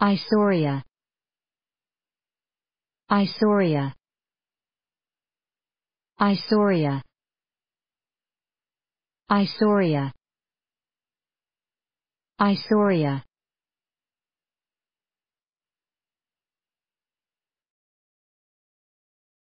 Isoria. Isoria. Isoria. Isoria. Isoria.